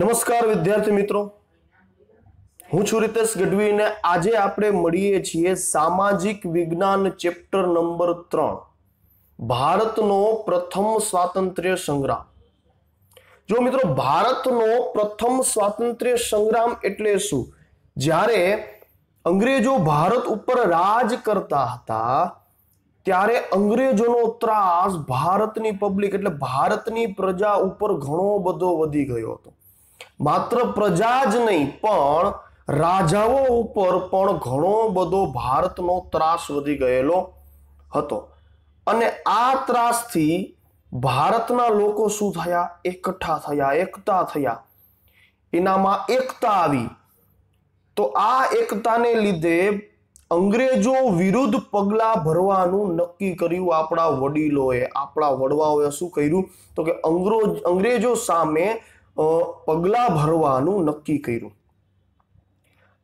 નમસ્કાર વિદ્યાર્થી મિત્રો હું છું રીતેશ ગઢવી અને આજે આપણે મળીએ છીએ સામાજિક વિજ્ઞાન ચેપ્ટર નંબર ત્રણ ભારતનો પ્રથમ સ્વાતંત્ર્ય સંગ્રામ જો મિત્રો ભારતનો પ્રથમ સ્વાતંત્ર્ય સંગ્રામ એટલે શું જ્યારે અંગ્રેજો ભારત ઉપર રાજ કરતા હતા ત્યારે અંગ્રેજોનો ત્રાસ ભારતની પબ્લિક એટલે ભારતની પ્રજા ઉપર ઘણો બધો વધી ગયો હતો માત્ર પ્રજા જ નહીં પણ રાજાઓ ઉપર પણ ઘણો બધો ભારતનો ત્રાસ વધી ગયેલો હતો અને આ ત્રાસથી ભારતના લોકો શું થયા એકઠા થયા એકતા થયા એનામાં એકતા આવી તો આ એકતાને લીધે અંગ્રેજો વિરુદ્ધ પગલાં ભરવાનું નક્કી કર્યું આપણા વડીલોએ આપણા વડવાઓએ શું કર્યું તો કે અંગ્રેજો સામે પગલાં ભરવાનું નક્કી કર્યું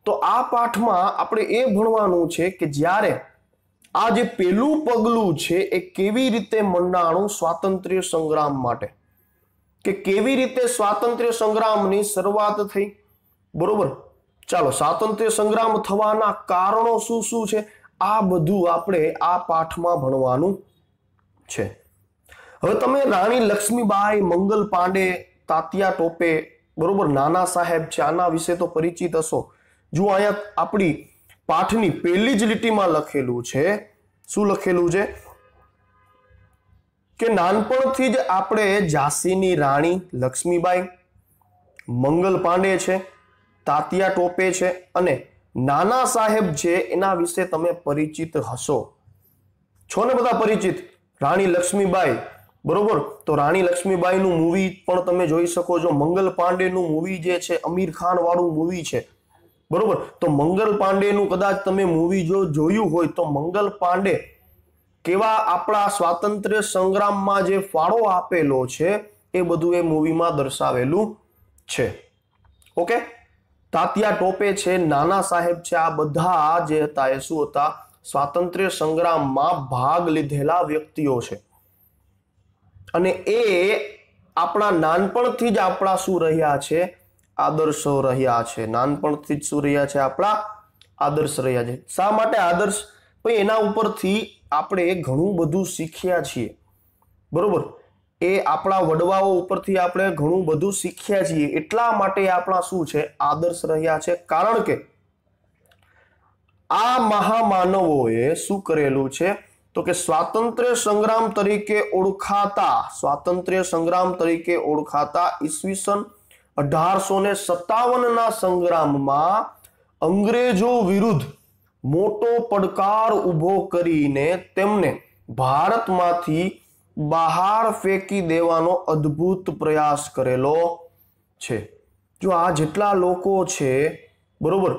તો આ પાઠમાં આપણે એ ભણવાનું છે કે જ્યારે આ જે પહેલું પગલું છે એ કેવી રીતે મંડાણું સ્વાતંત્ર્ય સંગ્રામ માટે કે કેવી રીતે સ્વાતંત્ર્ય સંગ્રામની શરૂઆત થઈ બરોબર ચાલો સ્વાતંત્ર્ય સંગ્રામ થવાના કારણો શું શું છે આ બધું આપણે આ પાઠમાં ભણવાનું છે હવે તમે રાણી લક્ષ્મીબાઈ મંગલ પાંડે તાતિયા ટોપે બરોબર નાના સાહેબ છે આના વિશે તો પરિચિત હશો જો અહીંયા આપણી પાઠની પહેલી જ લીટીમાં લખેલું છે શું લખેલું છે કે નાનપણથી જ આપણે ઝાંસીની રાણી લક્ષ્મીબાઈ મંગલ પાંડે છે તાતિયા ટોપે છે અને નાના સાહેબ છે એના વિશે તમે પરિચિત હશો છો ને બધા પરિચિત રાણી લક્ષ્મીબાઈ બરોબર તો રાણી લક્ષ્મીબાઈનું મૂવી પણ તમે જોઈ શકો છો મંગલ પાંડેનું મૂવી જે છે અમીર ખાન વાળું મૂવી છે બરોબર તો મંગલ પાંડેનું કદાચ તમે મૂવી જો જોયું હોય તો મંગલ પાંડે કેવા આપણા સ્વાતંત્ર્ય સંગ્રામમાં જે ફાળો આપેલો છે એ બધું એ મૂવીમાં દર્શાવેલું છે ઓકે તાત્યા ટોપે છે નાના સાહેબ છે આ બધા જે હતા એ શું હતા સ્વાતંત્ર્ય સંગ્રામમાં ભાગ લીધેલા વ્યક્તિઓ છે અને એ આપણા નાનપણથી જ આપણા શું રહ્યા છે આદર્શો રહ્યા છે નાનપણથી જ શું રહ્યા છે આપણા આદર્શ રહ્યા છે શા માટે આદર્શ ભાઈ એના ઉપરથી આપણે ઘણું બધું શીખ્યા છીએ બરોબર એ આપણા વડવાઓ ઉપરથી આપણે ઘણું બધું શીખ્યા છીએ એટલા માટે આપણા શું છે આદર્શ રહ્યા છે કારણ કે આ મહામાનવોએ શું કરેલું છે તો કે સ્વાતંત્ર્ય સંગ્રામ તરીકે ઓળખાતા સ્વાતંત્ર્ય સંગ્રામ તરીકે ઓળખાતા ઈસવીસન અઢારસો ને સત્તાવનના સંગ્રામમાં અંગ્રેજો વિરુદ્ધ મોટો પડકાર ઊભો કરીને તેમને ભારતમાંથી બહાર ફેંકી દેવાનો અદ્ભુત પ્રયાસ કરેલો છે જો આ જેટલા લોકો છે બરોબર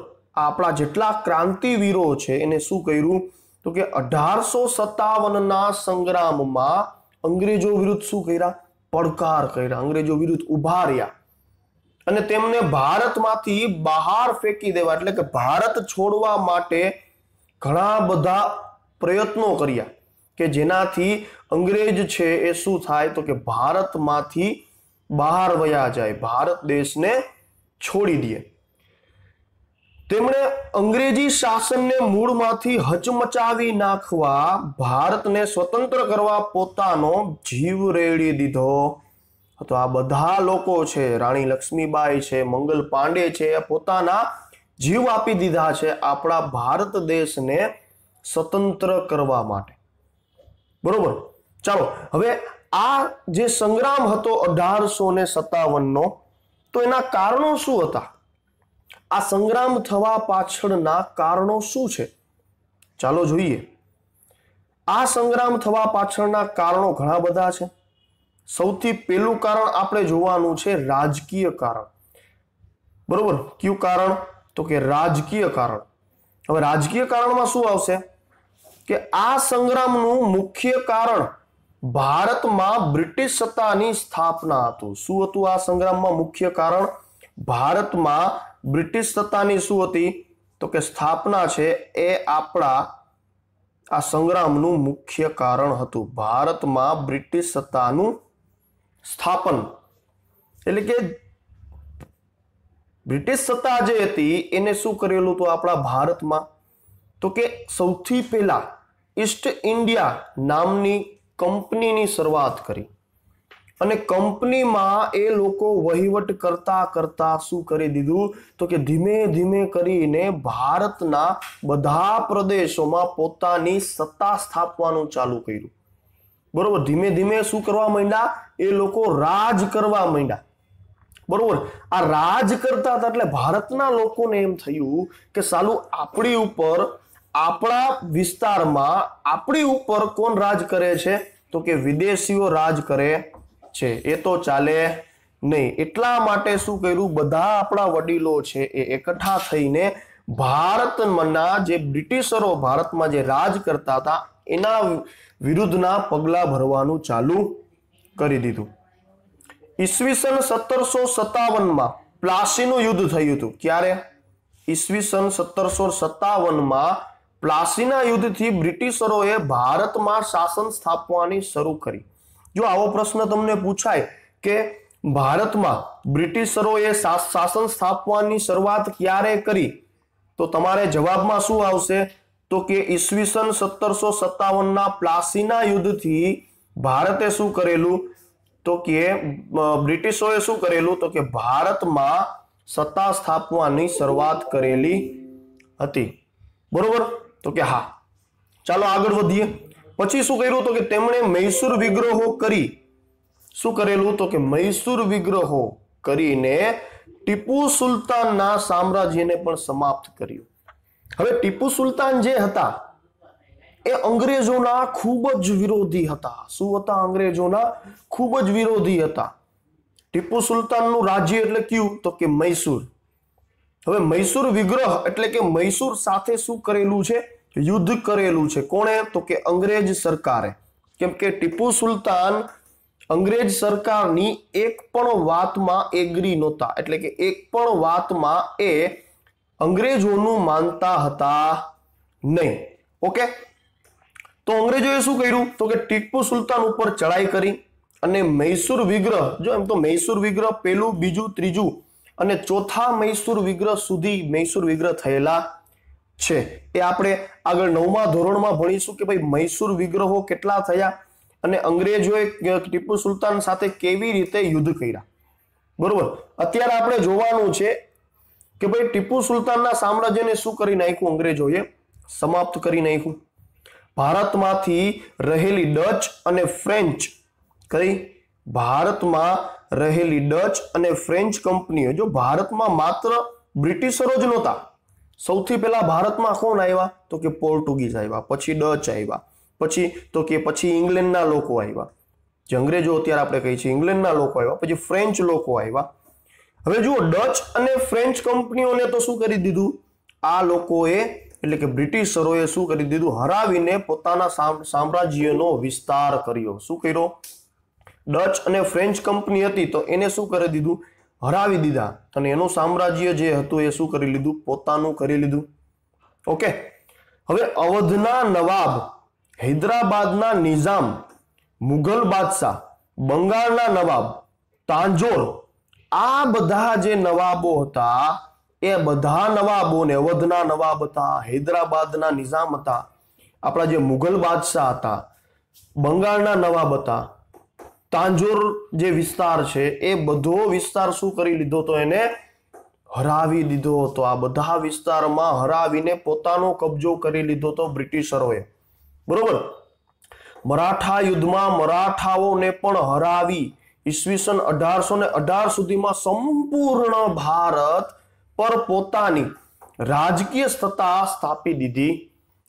આપણા જેટલા ક્રાંતિવીરો છે એને શું કર્યું તો કે અઢારસો સત્તાવનના સંગ્રામમાં અંગ્રેજો વિરુદ્ધ શું કર્યા પડકાર કર્યા અંગ્રેજો વિરુદ્ધ ઉભા રહ્યા અને તેમને ભારતમાંથી બહાર ફેંકી દેવા એટલે કે ભારત છોડવા માટે ઘણા બધા પ્રયત્નો કર્યા કે જેનાથી અંગ્રેજ છે એ શું થાય તો કે ભારતમાંથી બહાર વયા જાય ભારત દેશને છોડી દે તેમણે અંગ્રેજી શાસનને મૂળમાંથી હચમચાવી નાખવા ભારતને સ્વતંત્ર કરવા પોતાનો જીવ રેડી દીધો તો આ બધા લોકો છે રાણી લક્ષ્મીબાઈ છે મંગલ પાંડે છે પોતાના જીવ આપી દીધા છે આપણા ભારત દેશને સ્વતંત્ર કરવા માટે બરોબર ચાલો હવે આ જે સંગ્રામ હતો અઢારસો ને સત્તાવનનો તો એના કારણો શું હતા આ સંગ્રામ થવા પાછળના કારણો શું છે ચાલો જોઈએ આ સંગ્રામ થવા પાછળના કારણો ઘણા બધા છે સૌથી પહેલું કારણ આપણે જોવાનું છે રાજકીય કારણ બરોબર કયું કારણ તો કે રાજકીય કારણ હવે રાજકીય કારણમાં શું આવશે કે આ સંગ્રામનું મુખ્ય કારણ ભારતમાં બ્રિટિશ સત્તાની સ્થાપના હતું શું હતું આ સંગ્રામમાં મુખ્ય કારણ ભારતમાં બ્રિટિશ સત્તાની શું હતી તો કે સ્થાપના છે એ આપણા આ સંગ્રામનું મુખ્ય કારણ હતું ભારતમાં બ્રિટિશ સત્તાનું સ્થાપન એટલે કે બ્રિટિશ સત્તા જે હતી એને શું કરેલું હતું આપણા ભારતમાં તો કે સૌથી પહેલા ઈસ્ટ ઇન્ડિયા નામની કંપનીની શરૂઆત કરી અને કંપનીમાં એ લોકો વહીવટ કરતા કરતા શું કરી દીધું તો કે ધીમે ધીમે કરીને ભારતના બધા પ્રદેશોમાં પોતાની સત્તા સ્થાપવાનું ચાલુ કર્યું બરોબર ધીમે ધીમે શું કરવા માંડ્યા એ લોકો રાજ કરવા માંડ્યા બરોબર આ રાજ કરતા હતા એટલે ભારતના લોકોને એમ થયું કે સાલું આપણી ઉપર આપણા વિસ્તારમાં આપણી ઉપર કોણ રાજ કરે છે તો કે વિદેશીઓ રાજ કરે છે એ તો ચાલે નહીં એટલા માટે શું કર્યું બધા આપણા વડીલો છે એ એકઠા થઈને ભારતના જે બ્રિટિશરો ભારતમાં જે રાજ કરતા હતા એના વિરુદ્ધના પગલાં ભરવાનું ચાલુ કરી દીધું ઈસવીસન સત્તરસો સત્તાવનમાં પ્લાસીનું યુદ્ધ થયું હતું ક્યારે ઈસવીસન સત્તરસો સત્તાવનમાં પ્લાસીના યુદ્ધથી બ્રિટિશરોએ ભારતમાં શાસન સ્થાપવાની શરૂ કરી જો આવો પ્રશ્ન તમને પૂછાય કે ભારતમાં બ્રિટિશરોએ શાસન સ્થાપવાની શરૂઆત ક્યારે કરી તો તમારે જવાબમાં શું આવશે તો કે ઈસવીસન સત્તરસો સત્તાવનના પ્લાસીના યુદ્ધથી ભારતે શું કરેલું તો કે બ્રિટિશોએ શું કરેલું તો કે ભારતમાં સત્તા સ્થાપવાની શરૂઆત કરેલી હતી બરોબર તો કે હા ચાલો આગળ વધીએ પછી શું કર્યું તો કે તેમણે મૈસૂર વિગ્રહો કરી શું કરેલું તો કે મૈસૂર વિગ્રહો કરીને ટીપુ સુલતાનના સામ્રાજ્યને પણ સમાપ્ત કર્યું હવે ટીપુ સુલતાન જે હતા એ અંગ્રેજોના ખૂબ જ વિરોધી હતા શું હતા અંગ્રેજોના ખૂબ જ વિરોધી હતા ટીપુ સુલતાનનું રાજ્ય એટલે કયું તો કે મૈસુર હવે મૈસૂર વિગ્રહ એટલે કે મૈસૂર સાથે શું કરેલું છે યુદ્ધ કરેલું છે કોણે તો કે અંગ્રેજ સરકારે કેમ કે ટીપુ સુલતાન અંગ્રેજ સરકારની એક પણ વાતમાં એગ્રી નહોતા એટલે કે એક પણ વાતમાં એ અંગ્રેજોનું માનતા હતા નહીં ઓકે તો અંગ્રેજોએ શું કર્યું તો કે ટીપુ સુલતાન ઉપર ચડાઈ કરી અને મૈસૂર વિગ્રહ જો એમ તો મૈસૂર વિગ્રહ પહેલું બીજું ત્રીજું અને ચોથા મૈસૂર વિગ્રહ સુધી મૈસૂર વિગ્રહ થયેલા છે એ આપણે આગળ નવમા ધોરણમાં ભણીશું કે ભાઈ મૈસૂર વિગ્રહો કેટલા થયા અને અંગ્રેજોએ ટીપુ સુલતાન સાથે કેવી રીતે યુદ્ધ કર્યા બરોબર અત્યારે આપણે જોવાનું છે કે ભાઈ ટીપુ સુલતાનના સામ્રાજ્યને શું કરી નાખ્યું અંગ્રેજોએ સમાપ્ત કરી નાખ્યું ભારતમાંથી રહેલી ડચ અને ફ્રેન્ચ કઈ ભારતમાં રહેલી ડચ અને ફ્રેન્ચ કંપનીઓ જો ભારતમાં માત્ર બ્રિટિશરો જ નહોતા સૌથી પહેલા ભારતમાં કોણ આવ્યા તો કે પોર્ટુગીઝ આવ્યા પછી ડચ આવ્યા પછી તો કે પછી ઇંગ્લેન્ડના લોકો આવ્યા જે અંગ્રેજો અત્યારે આપણે કહીએ છીએ ઇંગ્લેન્ડના લોકો આવ્યા પછી ફ્રેન્ચ લોકો આવ્યા હવે જુઓ ડચ અને ફ્રેન્ચ કંપનીઓને તો શું કરી દીધું આ લોકોએ એટલે કે બ્રિટિશરોએ શું કરી દીધું હરાવીને પોતાના સામ્રાજ્યનો વિસ્તાર કર્યો શું કર્યો ડચ અને ફ્રેન્ચ કંપની હતી તો એને શું કરી દીધું હરાવી દીધા અને એનું સામ્રાજ્ય જે હતું એ શું કરી લીધું પોતાનું કરી લીધું ઓકે હવે અવધના નવાબ હૈદરાબાદના નિઝામ મુઘલ બાદશાહ બંગાળના નવાબ તાંજોર આ બધા જે નવાબો હતા એ બધા નવાબોને અવધના નવાબ હતા હૈદરાબાદના નિઝામ હતા આપણા જે મુઘલ બાદશાહ હતા બંગાળના નવાબ હતા તાંજોર જે વિસ્તાર છે એ બધો વિસ્તાર શું કરી લીધો તો એને હરાવી દીધો હતો આ બધા વિસ્તારમાં હરાવીને પોતાનો કબજો કરી લીધો હતો બ્રિટિશરોએ બરોબર મરાઠા યુદ્ધમાં મરાઠાઓને પણ હરાવી ઈસવીસન અઢારસો ને અઢાર સુધીમાં સંપૂર્ણ ભારત પર પોતાની રાજકીય સત્તા સ્થાપી દીધી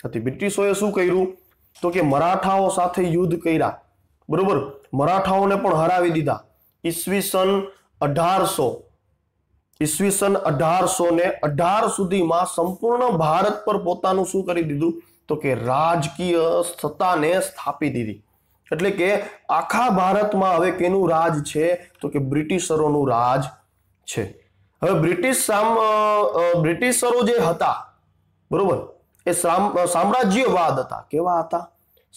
હતી બ્રિટિશોએ શું કર્યું તો કે મરાઠાઓ સાથે યુદ્ધ કર્યા બરોબર મરાઠાઓને પણ હરાવી દીધા ઈસવીસન અઢારસો ઈસવીસન અઢારસો ને અઢાર સુધીમાં સંપૂર્ણ ભારત પર પોતાનું શું કરી દીધું તો કે રાજકીય સત્તાને સ્થાપી દીધી એટલે કે આખા ભારતમાં હવે કેનું રાજ છે તો કે બ્રિટિશરોનું રાજ છે હવે બ્રિટિશ સામ બ્રિટિશરો જે હતા બરોબર એ સામ સામ્રાજ્યવાદ હતા કેવા હતા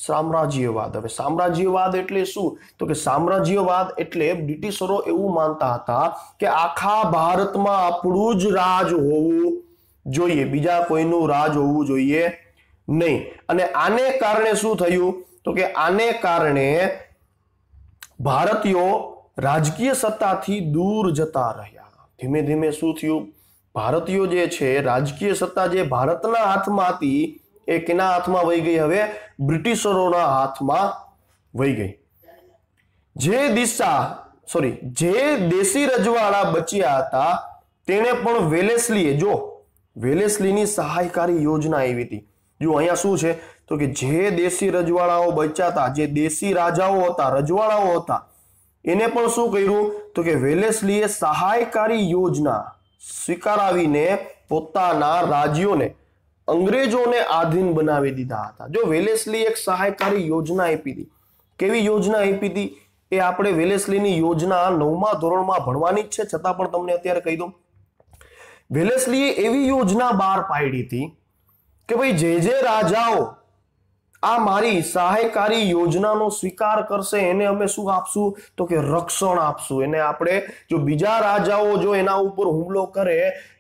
સામ્રાજ્યવાદ હવે સામ્રાજ્યવાદ એટલે શું તો કે સામ્રાજ્યવાદ એટલે બ્રિટિશરો એવું માનતા હતા કે આખા ભારતમાં આપણું જ રાજ હોવું જોઈએ બીજા કોઈનું રાજ હોવું જોઈએ નહીં અને આને કારણે શું થયું તો કે આને કારણે ભારતીયો રાજકીય સત્તાથી દૂર જતા રહ્યા ધીમે ધીમે શું થયું ભારતીયો જે છે રાજકીય સત્તા જે ભારતના હાથમાં હતી એ કેના હાથમાં વહી ગઈ હવે બ્રિટિશરોના હાથમાં વહી ગઈ જે દિશા સોરી જે દેશી રજવાડા બચ્યા હતા તેણે પણ વેલેસલીએ જો વેલેસલીની સહાયકારી યોજના આવી હતી જો અહીંયા શું છે તો કે જે દેશી રજવાડાઓ બચ્યા જે દેશી રાજાઓ હતા રજવાડાઓ હતા એને પણ શું કર્યું તો કે વેલેસલીએ સહાયકારી યોજના સ્વીકારાવીને પોતાના રાજ્યોને અંગ્રેજોને આધીન બનાવી દીધા હતા જો વેલેસલી એક સહાયકારી યોજના આપી હતી કેવી યોજના આપી હતી એ આપણે વેલેસલીની યોજના નવમા ધોરણમાં ભણવાની જ છે છતાં પણ તમને અત્યારે કહી દઉં વેલેસલીએ એવી યોજના બહાર પાડી હતી કે ભાઈ જે જે રાજાઓ આ મારી સહાયકારી યોજનાનો સ્વીકાર કરશે એને અમે શું આપશું તો કે રક્ષણ આપશું એને આપણે જો બીજા રાજાઓ જો એના ઉપર હુમલો કરે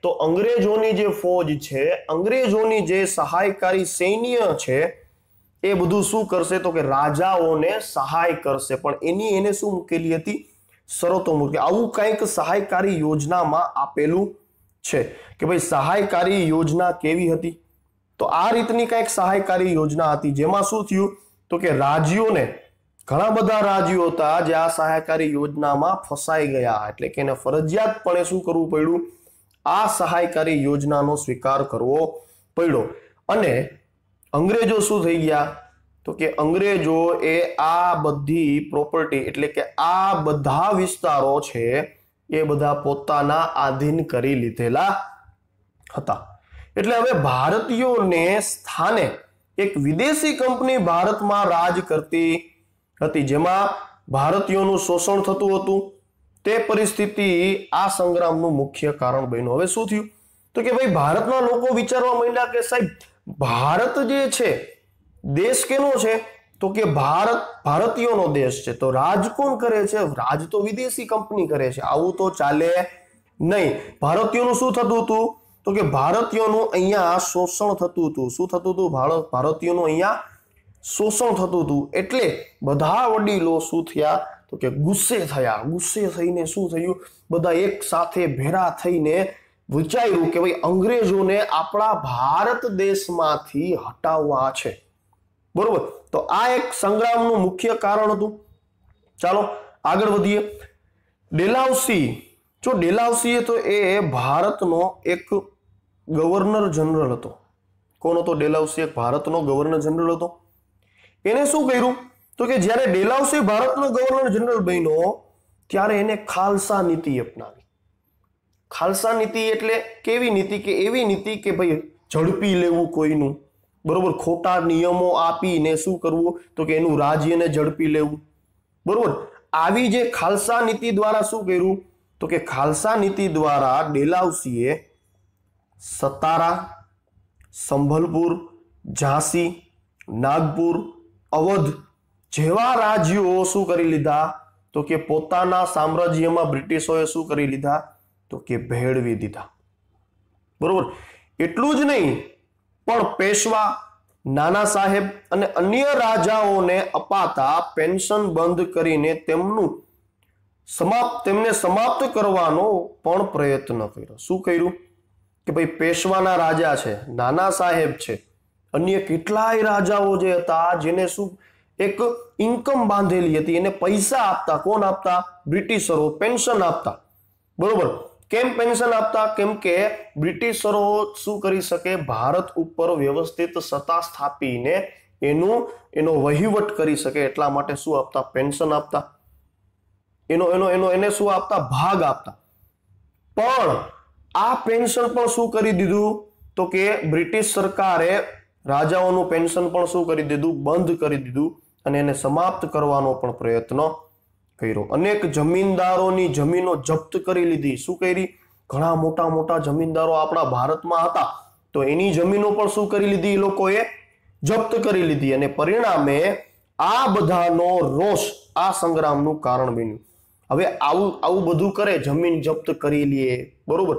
તો અંગ્રેજોની જે ફોજ છે અંગ્રેજોની જે સહાયકારી સૈન્ય છે એ બધું શું કરશે તો કે રાજાઓને સહાય કરશે પણ એની એને શું મૂકેલી હતી શરતો મૂકી આવું કંઈક સહાયકારી યોજનામાં આપેલું છે કે ભાઈ સહાયકારી યોજના કેવી હતી તો આ રીતની કંઈક સહાયકારી યોજના હતી જેમાં શું થયું તો કે રાજ્યોને ઘણા બધા રાજ્યો હતા જે આ સહાયકારી યોજનામાં ફસાઈ ગયા એટલે કે એને ફરજિયાતપણે શું કરવું પડ્યું આ સહાયકારી યોજનાનો સ્વીકાર કરવો પડ્યો અને અંગ્રેજો શું થઈ ગયા તો કે અંગ્રેજો એ આ બધી પ્રોપર્ટી એટલે કે આ બધા વિસ્તારો છે એ બધા પોતાના આધીન કરી લીધેલા હતા એટલે હવે ભારતીયોને સ્થાને એક વિદેશી કંપની ભારતમાં રાજ કરતી હતી જેમાં ભારતીયોનું શોષણ થતું હતું તે પરિસ્થિતિ આ સંગ્રામનું મુખ્ય કારણ બન્યું હવે શું થયું તો કે ભાઈ ભારતના લોકો વિચારવા માંડ્યા કે સાહેબ ભારત જે છે દેશ કેનો છે તો કે ભારત ભારતીયોનો દેશ છે તો રાજ કોણ કરે છે રાજ તો વિદેશી કંપની કરે છે આવું તો ચાલે નહીં ભારતીયોનું શું થતું હતું તો કે ભારતીયોનું અહીંયા શોષણ થતું હતું શું થતું હતું ભારતીયોનું અહીંયા શોષણ થતું હતું એટલે બધા વડીલો શું થયા તો કે ગુસ્સે થયા ગુસ્સે થઈને શું થયું બધા એક સાથે ભેરા થઈને વિચાર્યું કે ભાઈ અંગ્રેજોને આપણા ભારત દેશમાંથી હટાવવા છે બરોબર તો આ એક સંગ્રામનું મુખ્ય કારણ હતું ચાલો આગળ વધીએ ડેલાવસી જો ડેલાઉસીએ તો એ ભારતનો એક ગવર્નર જનરલ હતો કોણ હતો ડેલાઉસી એક ભારતનો ગવર્નર જનરલ હતો એને શું કર્યું તો કે જ્યારે ડેલાઉસી ભારતનો ગવર્નર જનરલ બન્યો ત્યારે એને ખાલસા નીતિ અપનાવી ખાલસા નીતિ એટલે કેવી નીતિ કે એવી નીતિ કે ભાઈ ઝડપી લેવું કોઈનું બરોબર ખોટા નિયમો આપીને શું કરવું તો કે એનું રાજ્યને ઝડપી લેવું બરોબર આવી જે ખાલસા નીતિ દ્વારા શું કર્યું તો કે ખાલસા નીતિ દ્વારા ડેલાઉસીએ સતારા સંભલપુર ઝાંસી નાગપુર અવધ જેવા રાજ્યો શું કરી લીધા તો કે પોતાના સામ્રાજ્યમાં બ્રિટિશોએ શું કરી લીધા તો કે ભેળવી દીધા બરોબર એટલું જ નહીં પણ પેશવા નાના સાહેબ અને અન્ય રાજાઓને અપાતા પેન્શન બંધ કરીને તેમનું સમાપ્ત તેમને સમાપ્ત કરવાનો પણ પ્રયત્ન કર્યો શું કર્યું કે ભાઈ પેશવાના રાજા છે નાના સાહેબ છે અન્ય કેટલાય રાજાઓ જે હતા જેને શું એક ઇન્કમ બાંધેલી હતી એને પૈસા આપતા કોણ આપતા બ્રિટિશરો પેન્શન આપતા બરોબર કેમ પેન્શન આપતા કેમ કે બ્રિટિશરો શું કરી શકે ભારત ઉપર વ્યવસ્થિત સત્તા સ્થાપીને એનું એનો વહીવટ કરી શકે એટલા માટે શું આપતા પેન્શન આપતા એનો એનો એનો એને શું આપતા ભાગ આપતા પણ આ પેન્શન પણ શું કરી દીધું તો કે બ્રિટિશ સરકારે રાજાઓનું પેન્શન પણ શું કરી દીધું બંધ કરી દીધું અને એને સમાપ્ત કરવાનો પણ પ્રયત્ન કર્યો અનેક જમીનદારોની જમીનો જપ્ત કરી લીધી શું કરી ઘણા મોટા મોટા જમીનદારો આપણા ભારતમાં હતા તો એની જમીનો પણ શું કરી લીધી એ લોકોએ જપ્ત કરી લીધી અને પરિણામે આ બધાનો રોષ આ સંગ્રામનું કારણ બન્યું હવે આવું આવું બધું કરે જમીન જપ્ત કરી લઈએ બરોબર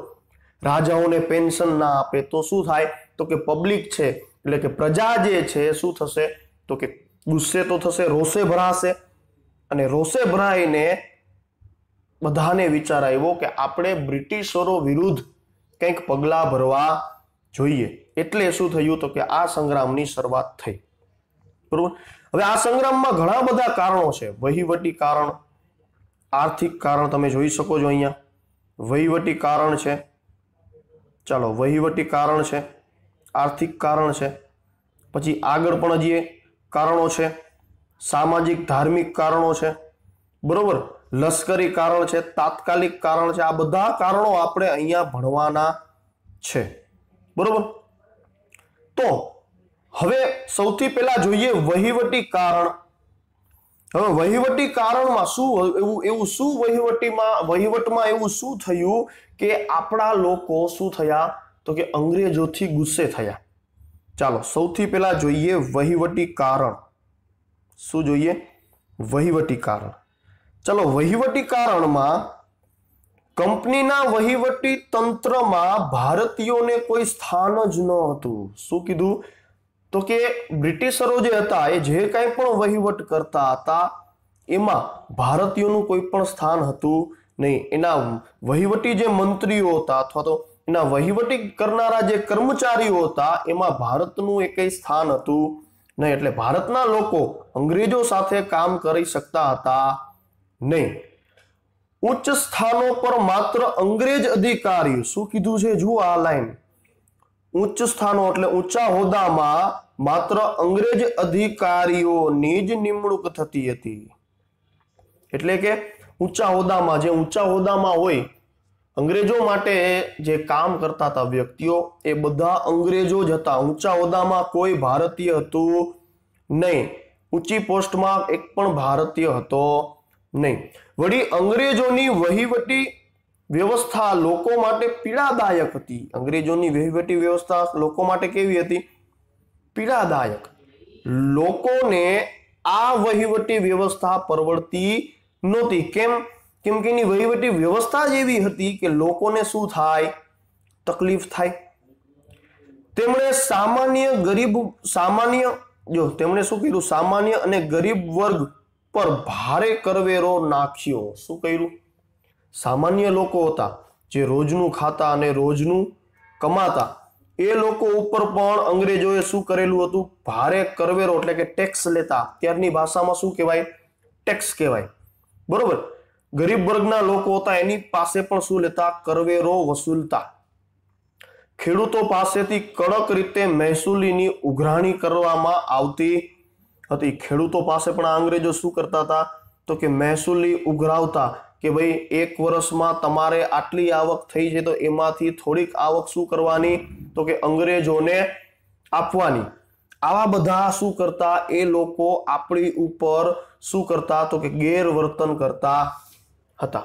રાજાઓને પેન્શન ના આપે તો શું થાય તો કે પબ્લિક છે એટલે કે પ્રજા જે છે શું થશે તો કે ગુસ્સે તો થશે રોષે ભરાશે અને રોષે ભરાઈને બધાને વિચાર આવ્યો કે આપણે બ્રિટિશરો વિરુદ્ધ કંઈક પગલાં ભરવા જોઈએ એટલે શું થયું તો કે આ સંગ્રામની શરૂઆત થઈ બરોબર હવે આ સંગ્રામમાં ઘણા બધા કારણો છે વહીવટી કારણ આર્થિક કારણ તમે જોઈ શકો છો અહીંયા વહીવટી કારણ છે ચાલો વહીવટી કારણ છે આર્થિક કારણ છે પછી આગળ પણ હજી કારણો છે સામાજિક ધાર્મિક કારણો છે બરાબર લશ્કરી કારણ છે તાત્કાલિક કારણ છે આ બધા કારણો આપણે અહીંયા ભણવાના છે બરાબર તો હવે સૌથી પહેલા જોઈએ વહીવટી કારણ હવે વહીવટી કારણમાં શું એવું એવું શું વહીવટીમાં વહીવટમાં એવું શું થયું કે આપણા લોકો શું થયા તો કે અંગ્રેજોથી ગુસ્સે થયા ચાલો સૌથી પહેલાં જોઈએ વહીવટી કારણ શું જોઈએ વહીવટી કારણ ચાલો વહીવટી કારણમાં કંપનીના વહીવટી તંત્રમાં ભારતીયોને કોઈ સ્થાન જ ન હતું શું કીધું તો કે બ્રિટિશરો જે હતા એ જે કાંઈ પણ વહીવટ કરતા હતા એમાં ભારતીયોનું કોઈ પણ સ્થાન હતું નહીં એના વહીવટી જે મંત્રીઓ હતા અથવા તો એના વહીવટી કરનારા જે કર્મચારીઓ હતા એમાં ભારતનું એક સ્થાન હતું નહીં એટલે ભારતના લોકો અંગ્રેજો સાથે કામ કરી શકતા હતા નહીં ઉચ્ચ સ્થાનો પર માત્ર અંગ્રેજ અધિકારી શું કીધું છે જુઓ આ લાઈન ઉચ્ચ સ્થાનો એટલે ઊંચા હોદ્દામાં માત્ર અંગ્રેજ અધિકારીઓની જ નિમણૂક થતી હતી એટલે કે ઊંચા હોદ્દામાં જે ઊંચા હોદ્દામાં હોય અંગ્રેજો માટે જે કામ કરતા હતા વ્યક્તિઓ એ બધા અંગ્રેજો જ હતા ઊંચા હોદ્દામાં કોઈ ભારતીય હતું નહીં ઊંચી પોસ્ટમાં એક પણ ભારતીય હતો નહીં વળી અંગ્રેજોની વહીવટી વ્યવસ્થા લોકો માટે પીડાદાયક હતી અંગ્રેજોની વહીવટી વ્યવસ્થા લોકો માટે કેવી હતી પીડાદાયક લોકોને આ વહીવટી વ્યવસ્થા પરવડતી નહોતી કેમ કેમ કે એની વહીવટી વ્યવસ્થા જ એવી હતી કે લોકોને શું થાય તકલીફ થાય તેમણે સામાન્ય ગરીબ સામાન્ય જો તેમણે શું કર્યું સામાન્ય અને ગરીબ વર્ગ પર ભારે કરવેરો નાખ્યો શું કર્યું સામાન્ય લોકો હતા જે રોજનું ખાતા અને રોજનું કમાતા એ લોકો ઉપર પણ અંગ્રેજોએ શું કરેલું હતું ભારે કરવેરો એટલે કે ટેક્સ લેતા અત્યારની ભાષામાં શું કહેવાય ટેક્સ કહેવાય બરોબર ગરીબ વર્ગના લોકો હતા એની પાસે પણ શું લેતા કરવેરો વસૂલતા ખેડૂતો પાસેથી કડક રીતે મહેસૂલીની ઉઘરાણી કરવામાં આવતી હતી ખેડૂતો પાસે પણ આ અંગ્રેજો શું કરતા હતા તો કે મહેસૂલી ઉઘરાવતા કે ભાઈ એક વર્ષમાં તમારે આટલી આવક થઈ છે તો એમાંથી થોડીક આવક શું કરવાની તો કે અંગ્રેજોને આપવાની આવા બધા શું કરતા એ લોકો આપણી ઉપર શું કરતા તો કે ગેરવર્તન કરતા હતા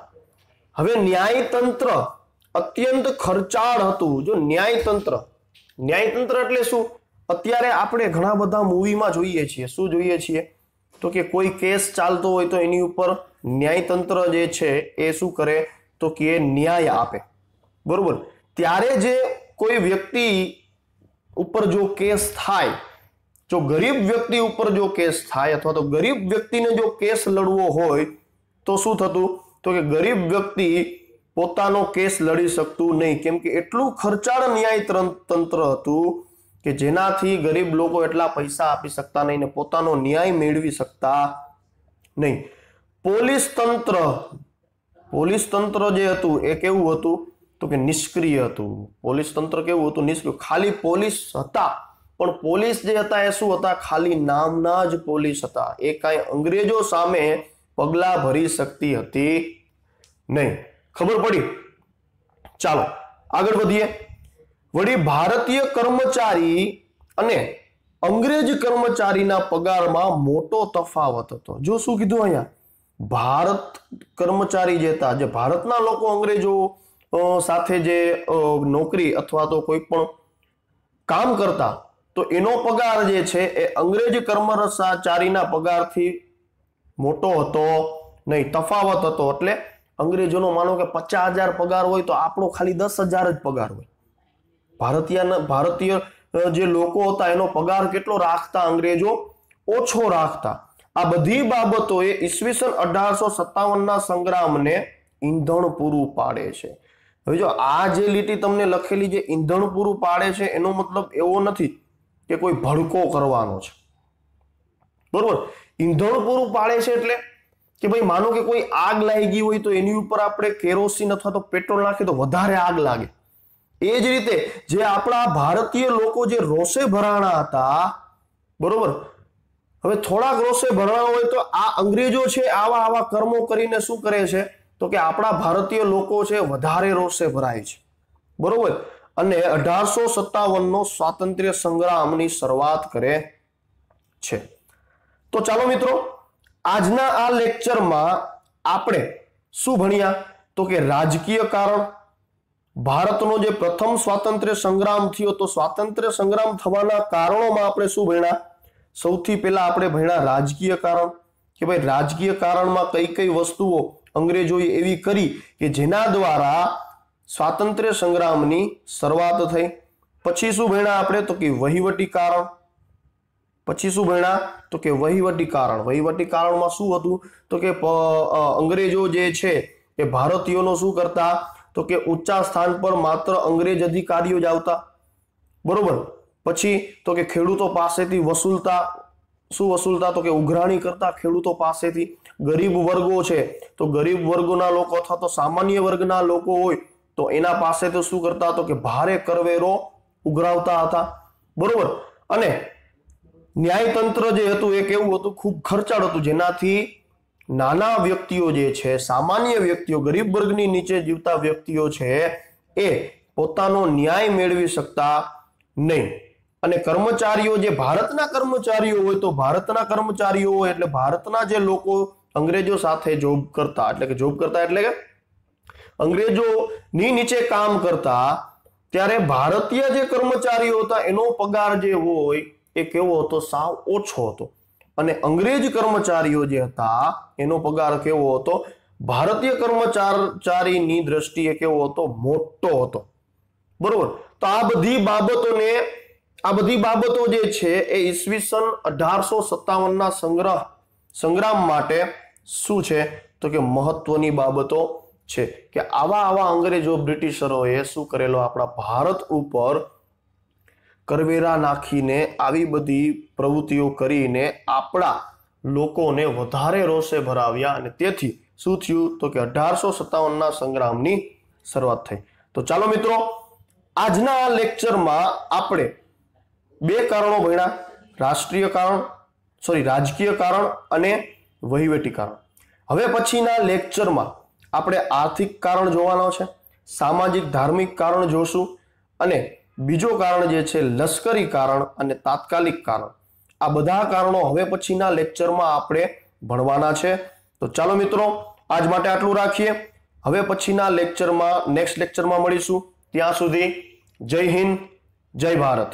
હવે ન્યાયતંત્ર અત્યંત ખર્ચાળ હતું જો ન્યાયતંત્ર ન્યાયતંત્ર એટલે શું અત્યારે આપણે ઘણા બધા મૂવીમાં જોઈએ છીએ શું જોઈએ છીએ તો કે કોઈ કેસ ચાલતો હોય તો એની ઉપર ન્યાયતંત્ર જે છે એ શું કરે તો કે ન્યાય આપે બરોબર ત્યારે જે કોઈ વ્યક્તિ ઉપર જો કેસ થાય જો ગરીબ વ્યક્તિ ઉપર જો કેસ થાય અથવા તો ગરીબ વ્યક્તિને જો કેસ લડવો હોય તો શું થતું તો કે ગરીબ વ્યક્તિ પોતાનો કેસ લડી શકતું નહીં કેમ કે એટલું ખર્ચાળ ન્યાય તંત્ર હતું કે જેનાથી ગરીબ લોકો એટલા પૈસા આપી શકતા નહીં ને પોતાનો ન્યાય મેળવી શકતા નહીં પોલીસ તંત્ર પોલીસ તંત્ર જે હતું એ કેવું હતું તો કે નિષ્ક્રિય હતું પોલીસ તંત્ર કેવું હતું નિષ્ક્રિય ખાલી પોલીસ હતા પણ પોલીસ જે હતા એ શું હતા ખાલી નામના જ પોલીસ હતા એ કાંઈ અંગ્રેજો સામે પગલાં ભરી શકતી હતી નહીં ખબર પડી ચાલો આગળ વધીએ વળી ભારતીય કર્મચારી અને અંગ્રેજ કર્મચારીના પગારમાં મોટો તફાવત હતો જો શું કીધું અહીંયા ભારત કર્મચારી જે હતા જે ભારતના લોકો અંગ્રેજો સાથે જે નોકરી અથવા તો કોઈ પણ કામ કરતા તો એનો પગાર જે છે એ અંગ્રેજ કર્મરસાચારીના પગારથી મોટો હતો નહીં તફાવત હતો એટલે અંગ્રેજોનો માનો કે પચાસ હજાર પગાર હોય તો આપણો ખાલી દસ હજાર જ પગાર હોય ભારતીય ભારતીય જે લોકો હતા એનો પગાર કેટલો રાખતા અંગ્રેજો ઓછો રાખતા આ બધી બાબતોએ ઈસવીસન અઢારસો સત્તાવનના સંગ્રામને ઈંધણ પૂરું પાડે છે હવે જો આ જે લીટી તમને લખેલી જે ઈંધણ પૂરું પાડે છે એનો મતલબ એવો નથી કે કોઈ ભડકો કરવાનો છે બરોબર ઈંધણ પૂરું પાડે છે એટલે કે ભાઈ માનો કે કોઈ આગ લાગી ગઈ હોય તો એની ઉપર આપણે કેરોસીન અથવા તો પેટ્રોલ નાખીએ તો વધારે આગ લાગે એ જ રીતે જે આપણા ભારતીય લોકો જે રોષે ભરાણા હતા બરોબર હવે થોડાક રોષે ભરાણા હોય તો આ અંગ્રેજો છે આવા આવા કર્મો કરીને શું કરે છે તો કે આપણા ભારતીય લોકો છે વધારે રોષે ભરાય છે બરોબર અને અઢારસો સત્તાવનનો સ્વાતંત્ર્ય સંગ્રામની શરૂઆત કરે છે તો ચાલો મિત્રો આજના આ લેક્ચરમાં આપણે શું ભણ્યા તો કે રાજકીય કારણ ભારતનો જે પ્રથમ સ્વાતંત્ર્ય સંગ્રામ થયો તો સ્વાતંત્ર્ય સંગ્રામ થવાના કારણોમાં આપણે શું ભણ્યા સૌથી પહેલા આપણે ભણ્યા રાજકીય કારણ કે ભાઈ રાજકીય કારણમાં કઈ કઈ વસ્તુઓ અંગ્રેજોએ એવી કરી કે જેના દ્વારા સ્વાતંત્ર્ય સંગ્રામની શરૂઆત થઈ પછી શું ભણ્યા આપણે તો કે વહીવટી કારણ પછી શું ભણ્યા તો કે વહીવટી કારણ વહીવટી કારણમાં શું હતું તો કે અંગ્રેજો જે છે એ ભારતીયોનો શું કરતા તો કે ઊંચા સ્થાન પર માત્ર અંગ્રેજ અધિકારીઓ જ આવતા બરોબર પછી તો કે ખેડૂતો પાસેથી વસૂલતા શું વસૂલતા તો કે ઉઘરાણી કરતા ખેડૂતો પાસેથી ગરીબ વર્ગો છે તો ગરીબ વર્ગોના લોકો અથવા તો સામાન્ય વર્ગના લોકો હોય તો એના પાસે તો શું કરતા હતો કે ભારે કરવેરો ઉઘરાવતા હતા બરોબર અને ન્યાયતંત્ર જે હતું એ કેવું હતું ખૂબ ખર્ચાળ હતું જેનાથી નાના વ્યક્તિઓ જે છે સામાન્ય વ્યક્તિઓ ગરીબ વર્ગની નીચે જીવતા વ્યક્તિઓ છે એ પોતાનો ન્યાય મેળવી શકતા નહીં અને કર્મચારીઓ જે ભારતના કર્મચારીઓ હોય તો ભારતના કર્મચારીઓ એટલે ભારતના જે લોકો અંગ્રેજો સાથે જોબ કરતા એટલે કે જોબ કરતા એટલે કે અંગ્રેજોની નીચે કામ કરતા ત્યારે ભારતીય જે કર્મચારીઓ હતા એનો પગાર જે હોય એ કેવો હતો સાવ ઓછો હતો અને અંગ્રેજ કર્મચારીઓ જે હતા એનો પગાર કેવો હતો ભારતીય કર્મચારીની દ્રષ્ટિએ કેવો હતો મોટો હતો બરોબર તો આ બધી બાબતોને આ બધી બાબતો જે છે એ ઈસવીસન અઢારસો સત્તાવનના સંગ્રહ સંગ્રામ માટે શું છે તો કે મહત્વની બાબતો છે કે આવા આવા અંગ્રેજો બ્રિટિશરોએ શું કરેલો આપણા ભારત ઉપર કરવેરા નાખીને આવી બધી પ્રવૃત્તિઓ કરીને આપણા લોકોને વધારે રોષે ભરાવ્યા અને તેથી શું થયું તો કે અઢારસો સત્તાવનના સંગ્રામની શરૂઆત થઈ તો ચાલો મિત્રો આજના આ લેક્ચરમાં આપણે બે કારણો ભણ્યા રાષ્ટ્રીય કારણ સોરી રાજકીય કારણ અને વહીવટી કારણ હવે પછીના લેક્ચરમાં આપણે આર્થિક કારણ જોવાનો છે સામાજિક ધાર્મિક કારણ જોશું અને બીજો કારણ જે છે લશ્કરી કારણ અને તાત્કાલિક કારણ આ બધા કારણો હવે પછીના લેક્ચરમાં આપણે ભણવાના છે તો ચાલો મિત્રો આજ માટે આટલું રાખીએ હવે પછીના લેક્ચરમાં નેક્સ્ટ લેક્ચરમાં મળીશું ત્યાં સુધી જય હિન્દ જય ભારત